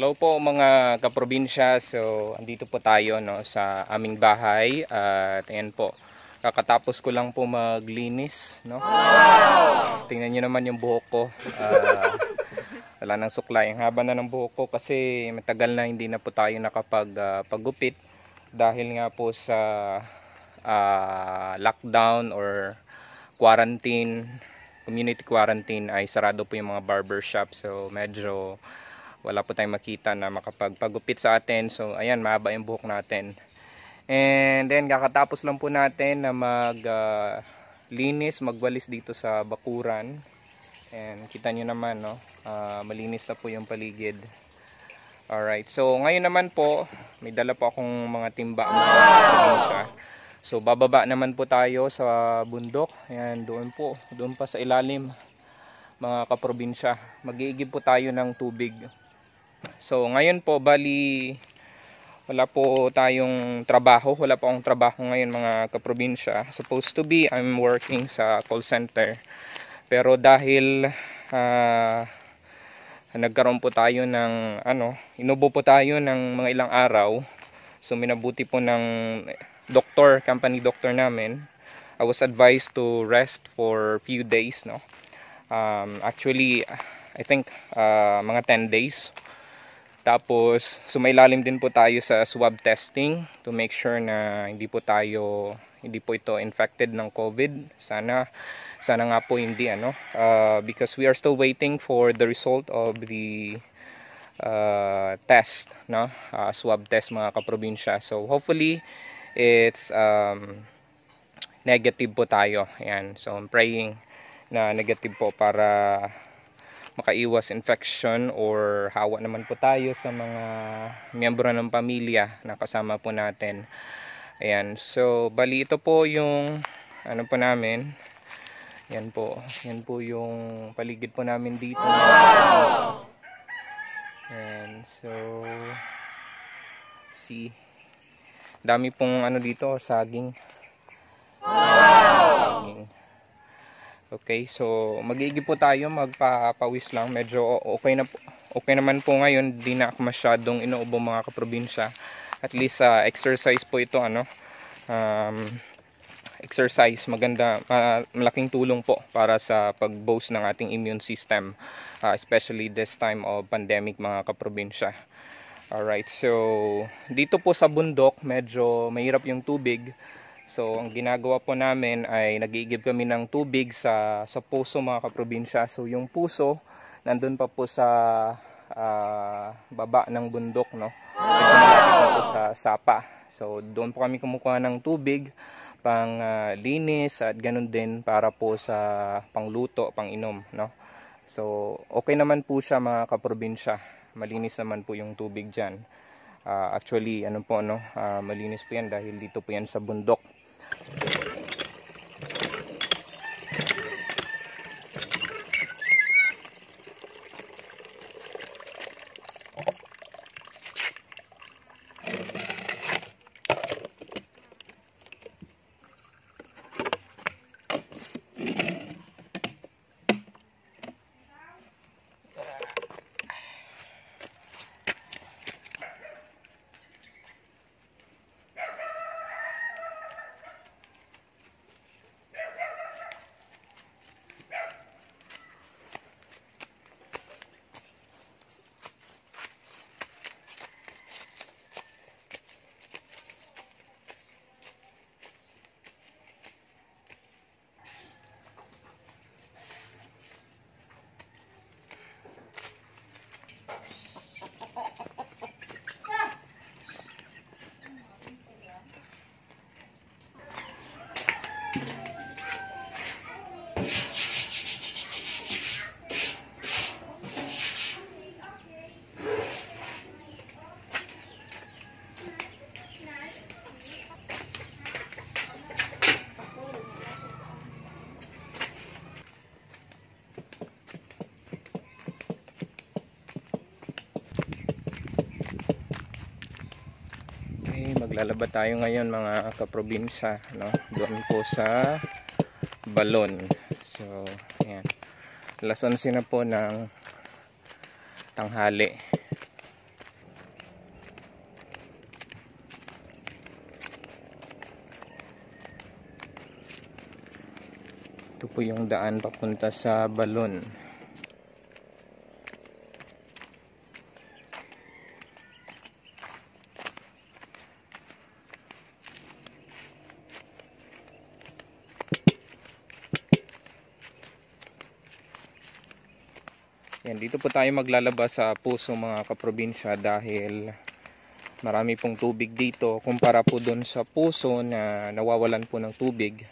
Hello po mga kaprobinsya. So, andito po tayo no sa aming bahay. Uh, at ayan po. Kakatapos ko lang po maglinis, no? Wow! Tingnan niyo naman yung buhok ko. Uh, wala nang suklay. Ang haba na ng buhok ko kasi matagal na hindi na po tayo nakapag uh, dahil nga po sa uh, lockdown or quarantine, community quarantine ay sarado po yung mga barber shop. So, medyo wala po tayong makita na makapagpagupit sa atin. So, ayan, mahaba yung buhok natin. And then, kakatapos lang po natin na maglinis, ah, uh, magwalis dito sa bakuran. And kita nyo naman, no? Uh, malinis na po yung paligid. Alright, so ngayon naman po, may dala po akong mga timba. so, bababa naman po tayo sa bundok. Ayan, doon po. Doon pa sa ilalim, mga kaprobinsya. Mag-iigib po tayo ng tubig. So ngayon po bali wala po tayong trabaho, wala po akong trabaho ngayon mga kaprobinsya. Supposed to be I'm working sa call center. Pero dahil uh, nagkaroon po tayo ng ano, inubo po tayo ng mga ilang araw. So minabuti po ng doctor, company doctor namin. I was advised to rest for few days, no. Um, actually I think uh, mga 10 days tapos, sumailalim din po tayo sa swab testing to make sure na hindi po tayo, hindi po ito infected ng COVID. Sana, sana nga po hindi, ano. Uh, because we are still waiting for the result of the uh, test, no? Uh, swab test mga kaprobinsya. So, hopefully, it's um, negative po tayo. Ayan. So, I'm praying na negative po para makaiwas infection or hawa naman po tayo sa mga miyembro ng pamilya na kasama po natin. Ayan, so bali ito po yung ano po namin. Yan po, yan po yung paligid po namin dito. And so see, dami pong ano dito, saging. Wow! Okay, so magiigi po tayo, magpapawis lang. Medyo okay na okay naman po ngayon, di na ako masyadong inuubo mga kaprobinsya. At least uh, exercise po ito ano. Um, exercise maganda uh, malaking tulong po para sa pag-boost ng ating immune system uh, especially this time of pandemic mga kaprobinsya alright so dito po sa bundok medyo mahirap yung tubig So ang ginagawa po namin ay nagiigib kami ng tubig sa, sa puso mga kaprobinsya. So yung puso nandun pa po sa uh, baba ng bundok no. Wow! Sa sapa. So doon po kami kumukuha ng tubig pang uh, linis at ganun din para po sa pangluto, panginom, no? So, okay naman po siya mga kaprobinsya. Malinis naman po yung tubig diyan. Uh, ah, actually, ano po, no? Uh, malinis po yan dahil dito po yan sa bundok. Lalaba tayo ngayon mga kaprobinsya, no? Doon po sa Balon. So, ayan. lason sina po ng tanghali. Ito po yung daan papunta sa Balon. Yan, dito po tayo maglalabas sa puso mga kaprobinsya dahil marami pong tubig dito kumpara po doon sa puso na nawawalan po ng tubig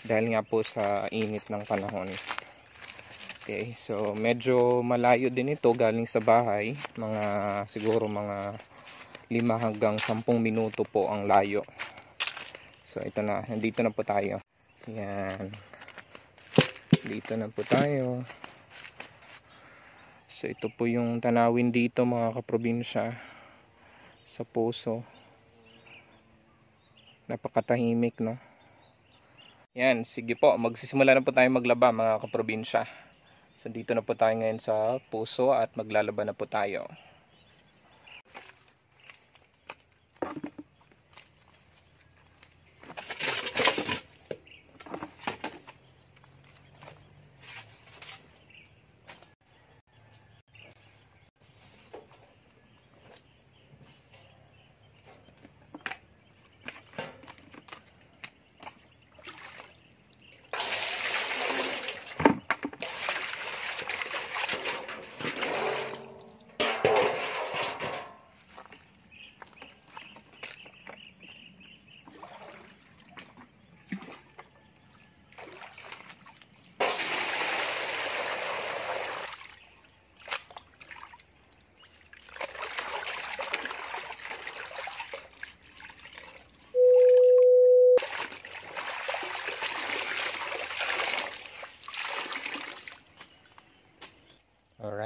dahil nga po sa init ng panahon. Okay, so medyo malayo din ito galing sa bahay, mga siguro mga 5 hanggang 10 minuto po ang layo. So ito na, nandito na po tayo. Yan. Dito na po tayo. So ito po yung tanawin dito mga kaprobinsya sa puso. Napakatahimik no. Yan, sige po, magsisimula na po tayo maglaba mga kaprobinsya. So dito na po tayo ngayon sa puso at maglalaba na po tayo.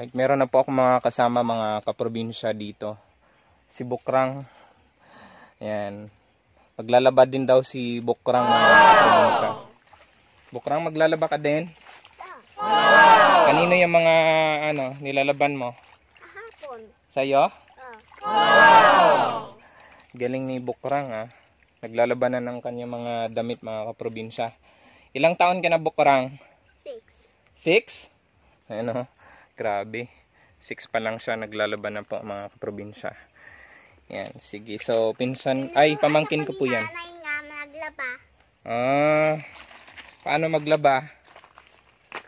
Alright, meron na po ako mga kasama mga kaprobinsya dito. Si Bukrang. Ayan. Maglalaba din daw si Bukrang mga kaprobinsya. Bukrang, maglalaba ka din? Kanino yung mga ano, nilalaban mo? Kahapon. Sa'yo? Wow! Oh. Galing ni Bukrang ah. Naglalaban na ng kanya mga damit mga kaprobinsya. Ilang taon ka na Bukrang? Six. Six? Ayan o. Ah. Grabe. 6 pa lang siya naglalaban na po mga kaprobinsya. Yan, sige. So, pinsan, ay, pamangkin ko po yan. Ah, paano maglaba?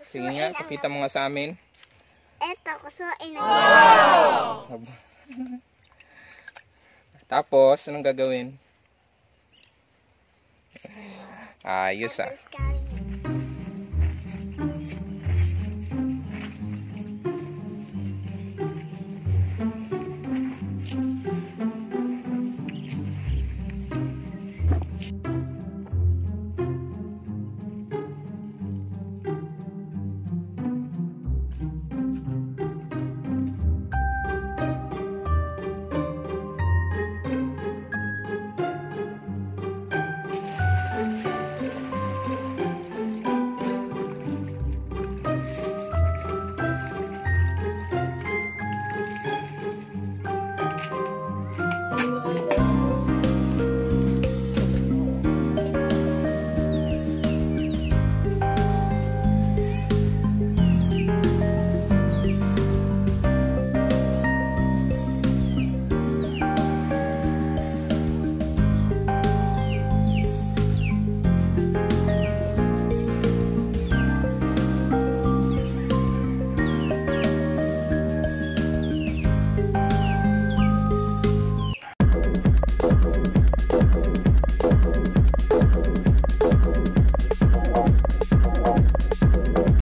Sige nga, pakita mo nga sa amin. Eto, kusuin na. Wow! Tapos, anong gagawin? Ayos ah.